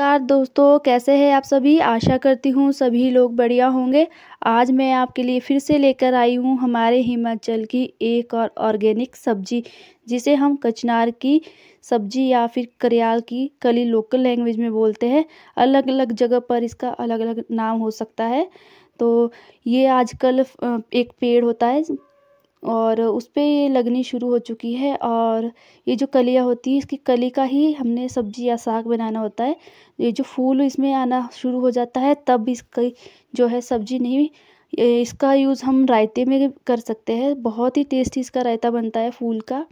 नमस्कार दोस्तों कैसे हैं आप सभी आशा करती हूँ सभी लोग बढ़िया होंगे आज मैं आपके लिए फिर से लेकर आई हूँ हमारे हिमाचल की एक और ऑर्गेनिक सब्जी जिसे हम कचनार की सब्जी या फिर करियाल की कली लोकल लैंग्वेज में बोलते हैं अलग अलग जगह पर इसका अलग अलग नाम हो सकता है तो ये आजकल एक पेड़ होता है और उस पर ये लगनी शुरू हो चुकी है और ये जो कलियाँ होती है इसकी कली का ही हमने सब्जी या साग बनाना होता है ये जो फूल इसमें आना शुरू हो जाता है तब इसकी जो है सब्जी नहीं इसका यूज़ हम रायते में कर सकते हैं बहुत ही टेस्टी इसका रायता बनता है फूल का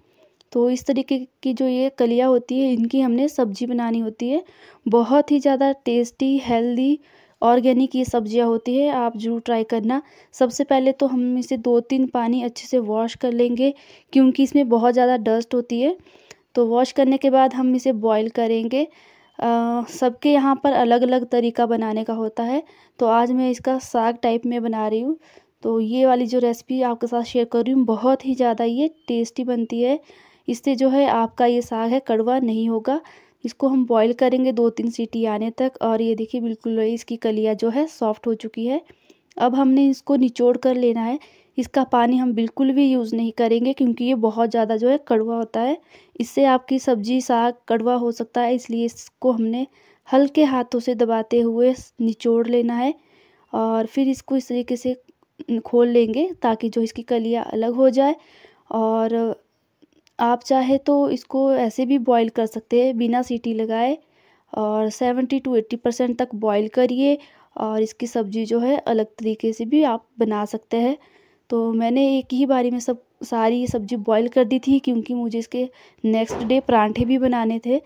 तो इस तरीके की जो ये कलियाँ होती है इनकी हमने सब्जी बनानी होती है बहुत ही ज़्यादा टेस्टी हेल्दी ऑर्गेनिक ये सब्ज़ियाँ होती है आप ज़रूर ट्राई करना सबसे पहले तो हम इसे दो तीन पानी अच्छे से वॉश कर लेंगे क्योंकि इसमें बहुत ज़्यादा डस्ट होती है तो वॉश करने के बाद हम इसे बॉईल करेंगे सबके यहाँ पर अलग अलग तरीका बनाने का होता है तो आज मैं इसका साग टाइप में बना रही हूँ तो ये वाली जो रेसिपी आपके साथ शेयर कर रही हूँ बहुत ही ज़्यादा ये टेस्टी बनती है इससे जो है आपका ये साग है कड़वा नहीं होगा इसको हम बॉईल करेंगे दो तीन सीटी आने तक और ये देखिए बिल्कुल इसकी कलिया जो है सॉफ्ट हो चुकी है अब हमने इसको निचोड़ कर लेना है इसका पानी हम बिल्कुल भी यूज़ नहीं करेंगे क्योंकि ये बहुत ज़्यादा जो है कड़वा होता है इससे आपकी सब्जी साग कड़वा हो सकता है इसलिए इसको हमने हल्के हाथों से दबाते हुए निचोड़ लेना है और फिर इसको इस तरीके से खोल लेंगे ताकि जो इसकी कलियाँ अलग हो जाए और आप चाहे तो इसको ऐसे भी बॉईल कर सकते हैं बिना सीटी लगाए और सेवेंटी टू एट्टी परसेंट तक बॉईल करिए और इसकी सब्ज़ी जो है अलग तरीके से भी आप बना सकते हैं तो मैंने एक ही बारी में सब सारी सब्ज़ी बॉईल कर दी थी क्योंकि मुझे इसके नेक्स्ट डे परांठे भी बनाने थे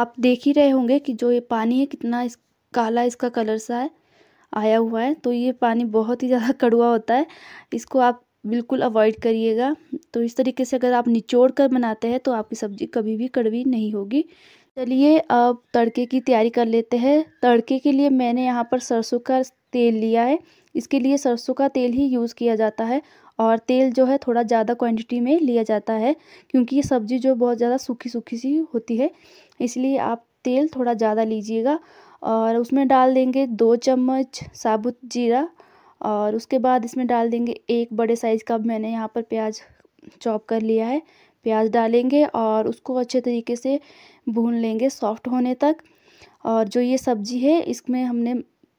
आप देख ही रहे होंगे कि जो ये पानी है कितना इस काला इसका कलर सा है आया हुआ है तो ये पानी बहुत ही ज़्यादा कड़वा होता है इसको आप बिल्कुल अवॉइड करिएगा तो इस तरीके से अगर आप निचोड़ कर बनाते हैं तो आपकी सब्ज़ी कभी भी कड़वी नहीं होगी चलिए अब तड़के की तैयारी कर लेते हैं तड़के के लिए मैंने यहाँ पर सरसों का तेल लिया है इसके लिए सरसों का तेल ही यूज़ किया जाता है और तेल जो है थोड़ा ज़्यादा क्वांटिटी में लिया जाता है क्योंकि ये सब्ज़ी जो बहुत ज़्यादा सूखी सूखी सी होती है इसलिए आप तेल थोड़ा ज़्यादा लीजिएगा और उसमें डाल देंगे दो चम्मच साबुत जीरा और उसके बाद इसमें डाल देंगे एक बड़े साइज़ का मैंने यहाँ पर प्याज चॉप कर लिया है प्याज डालेंगे और उसको अच्छे तरीके से भून लेंगे सॉफ्ट होने तक और जो ये सब्ज़ी है इसमें हमने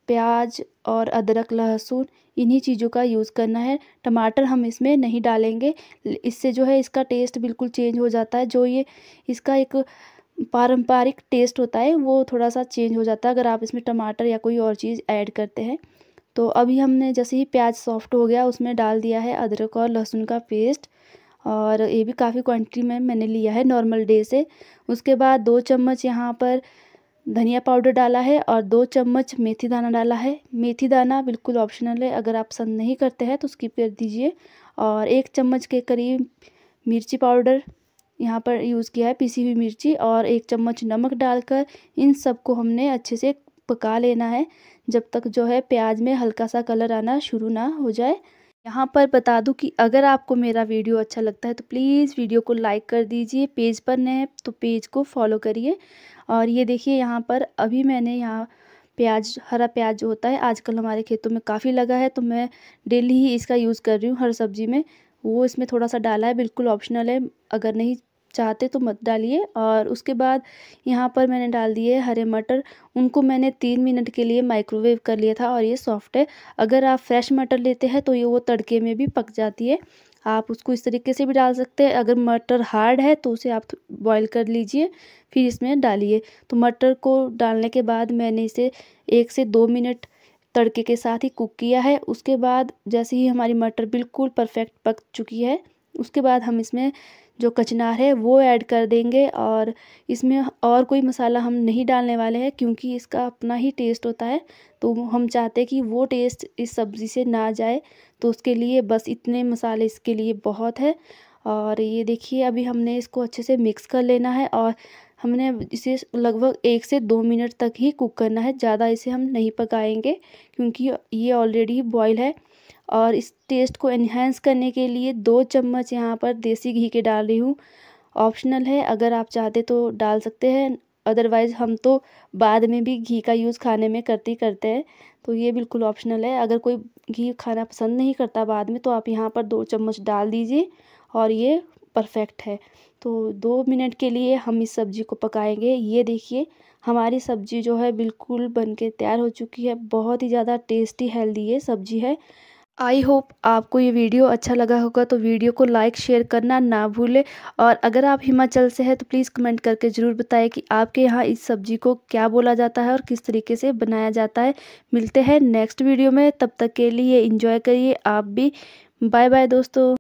प्याज और अदरक लहसुन इन्हीं चीज़ों का यूज़ करना है टमाटर हम इसमें नहीं डालेंगे इससे जो है इसका टेस्ट बिल्कुल चेंज हो जाता है जो ये इसका एक पारंपरिक टेस्ट होता है वो थोड़ा सा चेंज हो जाता है अगर आप इसमें टमाटर या कोई और चीज़ ऐड करते हैं तो अभी हमने जैसे ही प्याज सॉफ्ट हो गया उसमें डाल दिया है अदरक और लहसुन का पेस्ट और ये भी काफ़ी क्वांटिटी में मैंने लिया है नॉर्मल डे से उसके बाद दो चम्मच यहाँ पर धनिया पाउडर डाला है और दो चम्मच मेथी दाना डाला है मेथी दाना बिल्कुल ऑप्शनल है अगर आप पसंद नहीं करते हैं तो स्किप कर दीजिए और एक चम्मच के करीब मिर्ची पाउडर यहाँ पर यूज़ किया है पीसी हुई मिर्ची और एक चम्मच नमक डालकर इन सबको हमने अच्छे से पका लेना है जब तक जो है प्याज में हल्का सा कलर आना शुरू ना हो जाए यहाँ पर बता दूँ कि अगर आपको मेरा वीडियो अच्छा लगता है तो प्लीज़ वीडियो को लाइक कर दीजिए पेज पर नए तो पेज को फॉलो करिए और ये देखिए यहाँ पर अभी मैंने यहाँ प्याज हरा प्याज जो होता है आजकल हमारे खेतों में काफ़ी लगा है तो मैं डेली ही इसका यूज़ कर रही हूँ हर सब्ज़ी में वो इसमें थोड़ा सा डाला है बिल्कुल ऑप्शनल है अगर नहीं चाहते तो मत डालिए और उसके बाद यहाँ पर मैंने डाल दिए हरे मटर उनको मैंने तीन मिनट के लिए माइक्रोवेव कर लिया था और ये सॉफ्ट है अगर आप फ्रेश मटर लेते हैं तो ये वो तड़के में भी पक जाती है आप उसको इस तरीके से भी डाल सकते हैं अगर मटर हार्ड है तो उसे आप बॉईल कर लीजिए फिर इसमें डालिए तो मटर को डालने के बाद मैंने इसे एक से दो मिनट तड़के के साथ ही कुक किया है उसके बाद जैसे ही हमारी मटर बिल्कुल परफेक्ट पक चुकी है उसके बाद हम इसमें जो कचनार है वो ऐड कर देंगे और इसमें और कोई मसाला हम नहीं डालने वाले हैं क्योंकि इसका अपना ही टेस्ट होता है तो हम चाहते हैं कि वो टेस्ट इस सब्ज़ी से ना जाए तो उसके लिए बस इतने मसाले इसके लिए बहुत है और ये देखिए अभी हमने इसको अच्छे से मिक्स कर लेना है और हमने इसे लगभग एक से दो मिनट तक ही कुक करना है ज़्यादा इसे हम नहीं पकाएंगे क्योंकि ये ऑलरेडी बॉयल है और इस टेस्ट को इन्हेंस करने के लिए दो चम्मच यहाँ पर देसी घी के डाल रही हूँ ऑप्शनल है अगर आप चाहते तो डाल सकते हैं अदरवाइज़ हम तो बाद में भी घी का यूज़ खाने में करते ही करते हैं तो ये बिल्कुल ऑप्शनल है अगर कोई घी खाना पसंद नहीं करता बाद में तो आप यहाँ पर दो चम्मच डाल दीजिए और ये परफेक्ट है तो दो मिनट के लिए हम इस सब्ज़ी को पकाएंगे ये देखिए हमारी सब्ज़ी जो है बिल्कुल बन के तैयार हो चुकी है बहुत ही ज़्यादा टेस्टी हेल्दी ये सब्ज़ी है आई होप आपको ये वीडियो अच्छा लगा होगा तो वीडियो को लाइक शेयर करना ना भूलें और अगर आप हिमाचल से हैं तो प्लीज़ कमेंट करके ज़रूर बताएं कि आपके यहाँ इस सब्ज़ी को क्या बोला जाता है और किस तरीके से बनाया जाता है मिलते हैं नेक्स्ट वीडियो में तब तक के लिए इन्जॉय करिए आप भी बाय बाय दोस्तों